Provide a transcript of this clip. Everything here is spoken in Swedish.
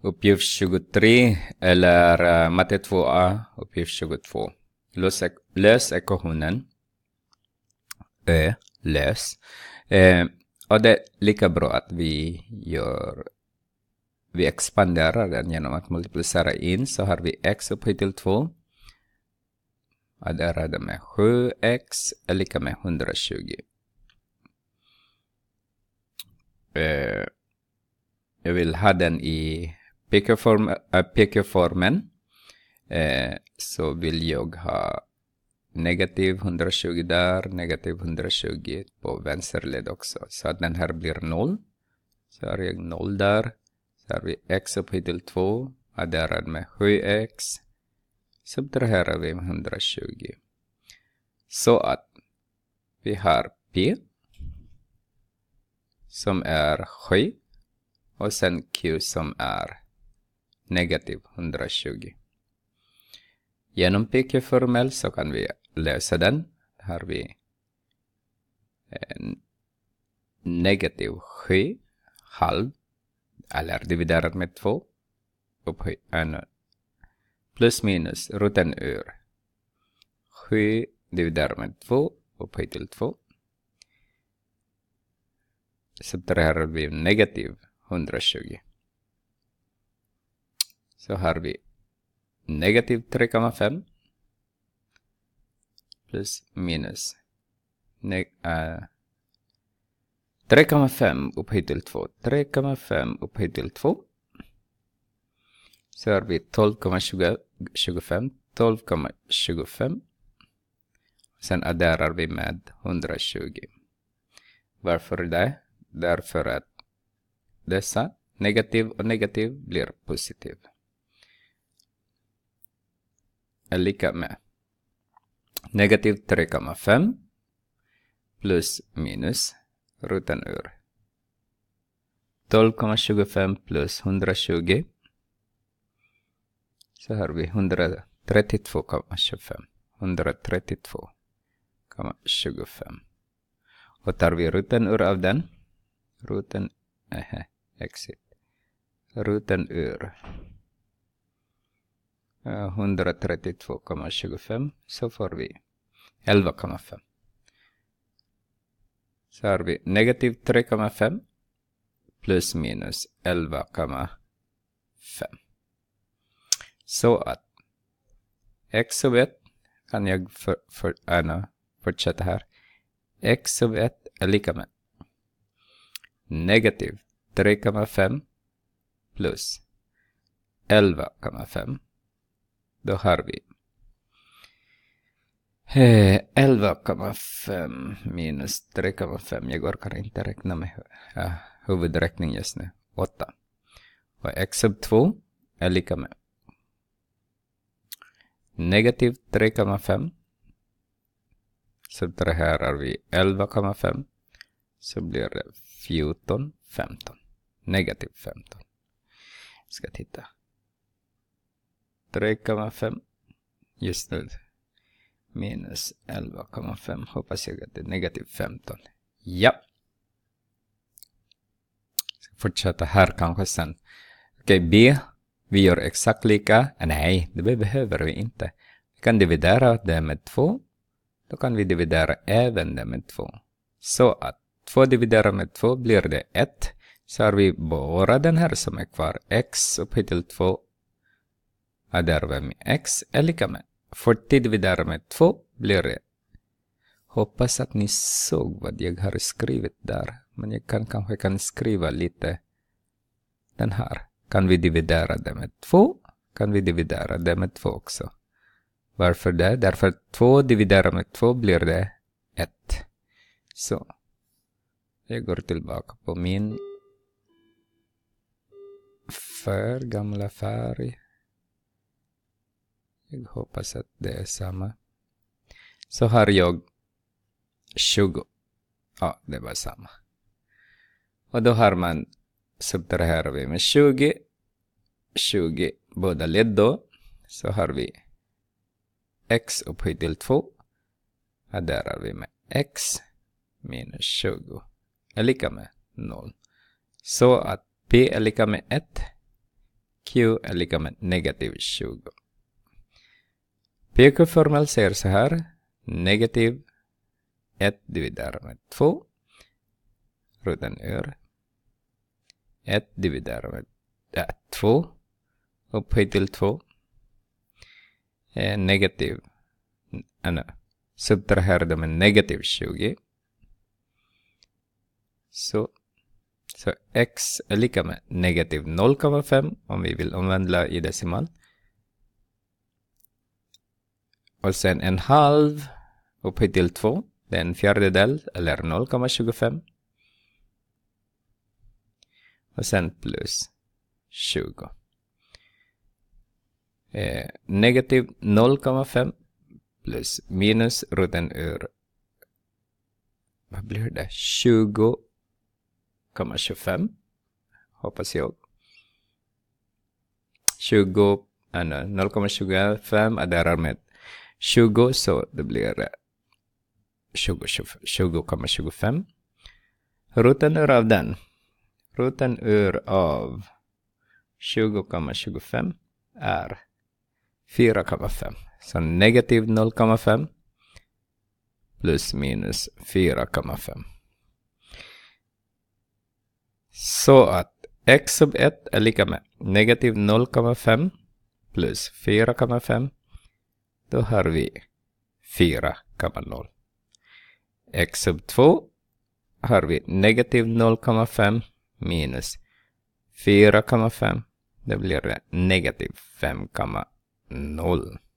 Uppgift 23 eller uh, eh, matte 2a, uppgift 22. Lös, ek lös ekvationen. Ö, lös. Eh, och det är lika bra att vi gör vi expanderar den genom att multiplicera in så har vi x upphöjt till 2. Adderade med 7x är lika med 120. Eh, jag vill ha den i PK-formen äh, PK eh, så vill jag ha negativ 120 där, negativ 120 på vänster led också. Så att den här blir 0. Så har jag 0 där. Så har vi x upphöjt till 2, adderad med 7x. Subtraherar vi med 120. Så att vi har p som är 7 och sen q som är negativ 120. Genom PQ-formel så kan vi lösa den. Har vi negativ 7 halv eller dividerat med 2 upphöjt äh, plus minus roten ur 7 dividerat med 2 upphöjt till 2 subtraherar vi negativ 120. Så har vi negativ 3,5 plus minus äh, eh, 3,5 upphöjt till 2. 3,5 upphöjt till 2. Så har vi 12,25. 12,25. Sen adderar vi med 120. Varför det? Därför att dessa negativ och negativ blir positiv är lika med negativ 3,5 plus minus roten ur 12,25 plus 120 så har vi 132,25 132,25 och tar vi roten ur av den roten, eh, exit roten ur 132,25 så får vi 11,5. Så har vi negativ 3,5 plus minus 11,5. Så att x sub 1 kan jag för, för, äh, no, fortsätta här. x sub 1 är lika med negativ 3,5 plus 11,5 då har vi 11,5 eh, minus 3,5. Jag orkar inte räkna med eh, huvudräkning just nu. 8. Och x sub 2 är lika med negativ 3,5. Subtraherar vi 11,5 så blir det 14, 15. Negativ 15. Jag ska titta. 3,5 just nu. Minus 11,5. Hoppas jag att det är negativ 15. Ja. Fortsätta här kanske sen. Okej, okay, B. Vi gör exakt lika. Nej, det behöver vi inte. Vi kan dividera det med 2. Då kan vi dividera även det med 2. Så att 2 dividerat med 2 blir det 1. Så har vi bara den här som är kvar. x upphöjt till 2 är därmed med x är lika med. Får tid vi därmed 2 blir det. Hoppas att ni såg vad jag har skrivit där. Men jag kan, kanske kan skriva lite den här. Kan vi dividera det med 2? Kan vi dividera det med 2 också? Varför det? Därför att 2 dividerat med 2 blir det 1. Så. Jag går tillbaka på min för gamla färg. Jag hoppas att det är samma. Så har jag 20. Ja, det var samma. Och då har man, subtraherar vi med 20. 20 båda led då. Så har vi x upphöjt till 2. Adderar vi med x minus 20 är lika med 0. Så att p är lika med 1. Q är lika med negativ 20. PQ-formel säger så här. Negativ 1 dividerat med 2. Rutan ur. 1 dividerat med äh, 2. Upphöjt till 2. Eh, negativ. Äh, ah, no. Subtraherade med negativ 20. Så, så x är lika med negativ 0,5 om vi vill omvandla i decimal och sen en halv upphöjt till två. Det är en fjärdedel eller 0,25. Och sen plus 20. Eh, negativ 0,5 plus minus roten ur vad blir det? 20,25 hoppas jag. 20, 0,25 eh, adderar med 20 så det blir 20,25. Eh, 20, roten ur av den. Roten ur av 20,25 är 4,5. Så negativ 0,5 plus minus 4,5. Så att x sub 1 är lika med negativ 0,5 plus 4,5 då har vi 4,0. x sub 2 har vi negativ 0,5 minus 4,5. Det blir negativ 5,0.